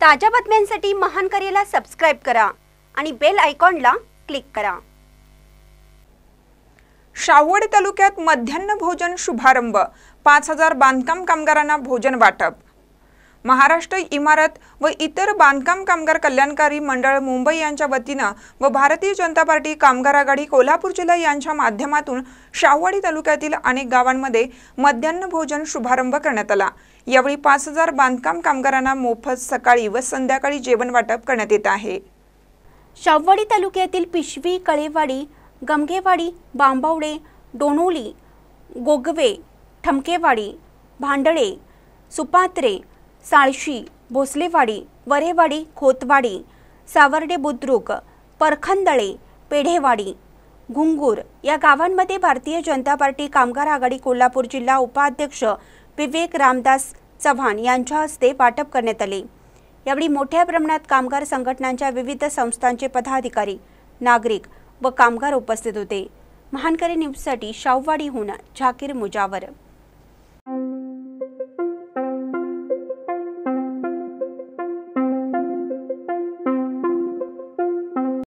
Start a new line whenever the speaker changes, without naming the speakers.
ताज्या बातम्यांसाठी महान करेला सबस्क्राईब करा आणि बेल आयकॉनला क्लिक करा
शावड तालुक्यात मध्यान्ह भोजन शुभारंभ पाच हजार बांधकाम कामगारांना भोजन वाटप महाराष्ट्र इमारत व इतर बांधकाम कामगार कल्याणकारी मंडळ मुंबई यांच्या वतीनं व भारतीय जनता पार्टी कामगार आघाडी कोल्हापूर जिल्हा यांच्या माध्यमातून शाहवाडी तालुक्यातील अनेक गावांमध्ये मध्यान्ह भोजन शुभारंभ करण्यात आला यावेळी पाच हजार बांधकाम कामगारांना मोफत सकाळी व संध्याकाळी जेवण वाटप करण्यात येत आहे शाहवाडी तालुक्यातील
पिशवी कळेवाडी गमघेवाडी बांबावडे डोनोली गोगवे ठमकेवाडी भांडळे सुपात्रे साळशी भोसलेवाडी वरेवाडी खोतवाडी सावर्डे बुद्रुक परखंदळे पेढेवाडी घुंगूर या गावांमध्ये भारतीय जनता पार्टी कामगार आघाडी कोल्हापूर जिल्हा उपाध्यक्ष विवेक रामदास चव्हाण यांच्या हस्ते वाटप करण्यात आले यावेळी मोठ्या प्रमाणात कामगार संघटनांच्या विविध संस्थांचे पदाधिकारी नागरिक व कामगार उपस्थित होते महानकरी न्यूजसाठी होणार झाकीर मुजावर